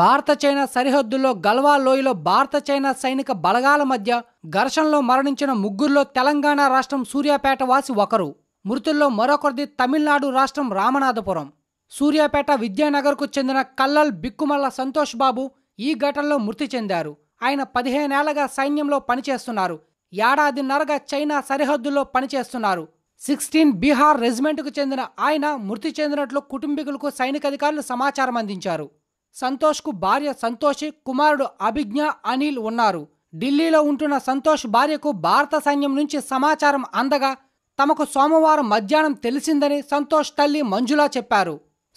భారత చైనా సరిహద్దుల్లో గల్వా లోయలో భారత చైనా సైనిక బలగాల మధ్య ఘర్షణలో మరణించిన ముగ్గురులో తెలంగాణ రాష్ట్రం సూర్యాపేట వాసి ఒకరు మృతుల్లో మరొకరిది తమిళనాడు రాష్ట్రం రామనాథపురం సూర్యాపేట విద్యానగర్కు చెందిన కల్లల్ బిక్కుమల్ల సంతోష్ బాబు ఈ ఘటనలో మృతి చెందారు ఆయన పదిహేనేళ్లగా సైన్యంలో పనిచేస్తున్నారు ఏడాదిన్నరగా చైనా సరిహద్దుల్లో పనిచేస్తున్నారు సిక్స్టీన్ బీహార్ రెజిమెంట్కు చెందిన ఆయన మృతి చెందినట్లు కుటుంబీకులకు సైనికాధికారులు సమాచారం అందించారు సంతోష్కు భార్య సంతోషి కుమారుడు అభిజ్ఞ అనిల్ ఉన్నారు ఢిల్లీలో ఉంటున్న సంతోష్ భార్యకు భారత సైన్యం నుంచి సమాచారం అందగా తమకు సోమవారం మధ్యాహ్నం తెలిసిందని సంతోష్ తల్లి మంజులా చెప్పారు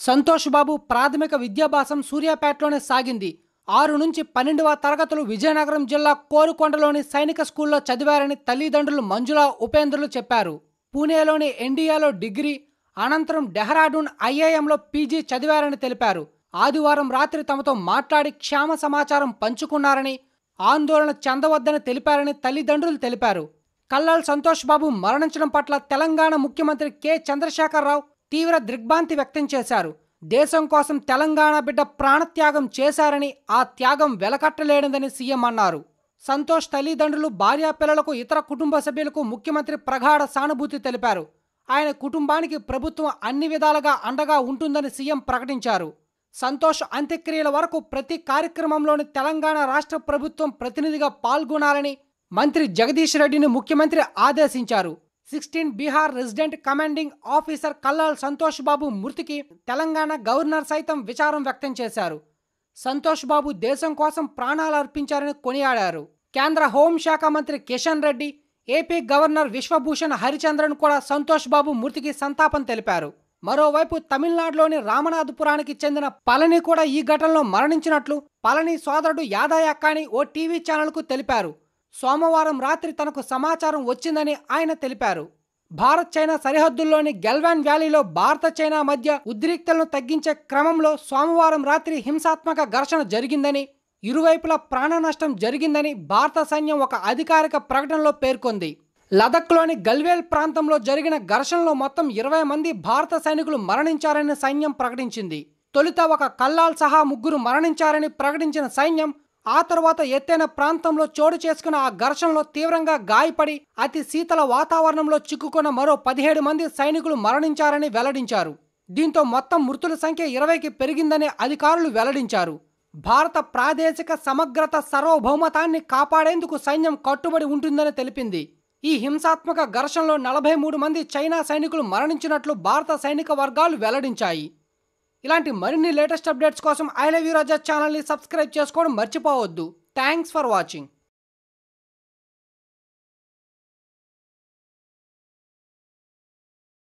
సంతోష్ బాబు ప్రాథమిక విద్యాభ్యాసం సూర్యాపేటలోనే సాగింది ఆరు నుంచి పన్నెండవ తరగతులు విజయనగరం జిల్లా కోరుకొండలోని సైనిక స్కూల్లో చదివారని తల్లిదండ్రులు మంజులా ఉపేంద్రులు చెప్పారు పూణేలోని ఎన్డీఏలో డిగ్రీ అనంతరం డెహ్రాడూన్ ఐఐఎంలో పీజీ చదివారని తెలిపారు ఆదివారం రాత్రి తమతో మాట్లాడి క్షేమ సమాచారం పంచుకున్నారని ఆందోళన చెందవద్దని తెలిపారని తల్లిదండ్రులు తెలిపారు కల్లాల్ సంతోష్ బాబు మరణించడం పట్ల తెలంగాణ ముఖ్యమంత్రి కె చంద్రశేఖరరావు తీవ్ర దిగ్భ్రాంతి వ్యక్తం చేశారు దేశం కోసం తెలంగాణ బిడ్డ ప్రాణత్యాగం చేశారని ఆ త్యాగం వెలకట్టలేనిదని సీఎం అన్నారు సంతోష్ తల్లిదండ్రులు భార్యాపిల్లలకు ఇతర కుటుంబ సభ్యులకు ముఖ్యమంత్రి ప్రగాఢ సానుభూతి తెలిపారు ఆయన కుటుంబానికి ప్రభుత్వం అన్ని విధాలుగా అండగా ఉంటుందని సీఎం ప్రకటించారు సంతోష్ అంత్యక్రియల వరకు ప్రతి కార్యక్రమంలోని తెలంగాణ రాష్ట్ర ప్రభుత్వం ప్రతినిధిగా పాల్గొనాలని మంత్రి జగదీష్ రెడ్డిని ముఖ్యమంత్రి ఆదేశించారు sixteen Bihar regiment commanding officer colonel Santosh Babu మృతికి తెలంగాణ గవర్నర్ సైతం విచారం వ్యక్తం చేశారు సంతోష్ బాబు దేశం కోసం ప్రాణాలు అర్పించారని కొనియాడారు కేంద్ర హోంశాఖ మంత్రి కిషన్ రెడ్డి ఏపీ గవర్నర్ విశ్వభూషణ్ హరిచంద్రన్ కూడా సంతోష్ బాబు మృతికి సంతాపం తెలిపారు మరోవైపు తమిళనాడులోని రామనాథపురానికి చెందిన పళని కూడా ఈ ఘటనలో మరణించినట్లు పళని సోదరుడు యాదయ్య అక్కాని ఓ టీవీ ఛానల్కు తెలిపారు సోమవారం రాత్రి తనకు సమాచారం వచ్చిందని ఆయన తెలిపారు భారత్ చైనా సరిహద్దుల్లోని గెల్వాన్ వ్యాలీలో భారత చైనా మధ్య ఉద్రిక్తలను తగ్గించే క్రమంలో సోమవారం రాత్రి హింసాత్మక ఘర్షణ జరిగిందని ఇరువైపులా ప్రాణ నష్టం జరిగిందని భారత సైన్యం ఒక అధికారిక ప్రకటనలో పేర్కొంది లదక్లోని గల్వేల్ ప్రాంతంలో జరిగిన ఘర్షణలో మొత్తం ఇరవై మంది భారత సైనికులు మరణించారని సైన్యం ప్రకటించింది తొలుత ఒక కల్లాల్ సహా ముగ్గురు మరణించారని ప్రకటించిన సైన్యం ఆ తర్వాత ఎత్తైన ప్రాంతంలో చోటు చేసుకున్న ఆ ఘర్షణలో తీవ్రంగా గాయపడి అతి శీతల వాతావరణంలో చిక్కుకున్న మరో పదిహేడు మంది సైనికులు మరణించారని వెల్లడించారు దీంతో మొత్తం మృతుల సంఖ్య ఇరవైకి పెరిగిందని అధికారులు వెల్లడించారు భారత ప్రాదేశిక సమగ్రత సార్వభౌమతాన్ని కాపాడేందుకు సైన్యం కట్టుబడి ఉంటుందని తెలిపింది ఈ హింసాత్మక ఘర్షణలో నలభై మూడు మంది చైనా సైనికులు మరణించినట్లు భారత సైనిక వర్గాలు వెల్లడించాయి ఇలాంటి మరిన్ని లేటెస్ట్ అప్డేట్స్ కోసం ఐ లవ్ యూ ఛానల్ని సబ్స్క్రైబ్ చేసుకోవడం మర్చిపోవద్దు థ్యాంక్స్ ఫర్ వాచింగ్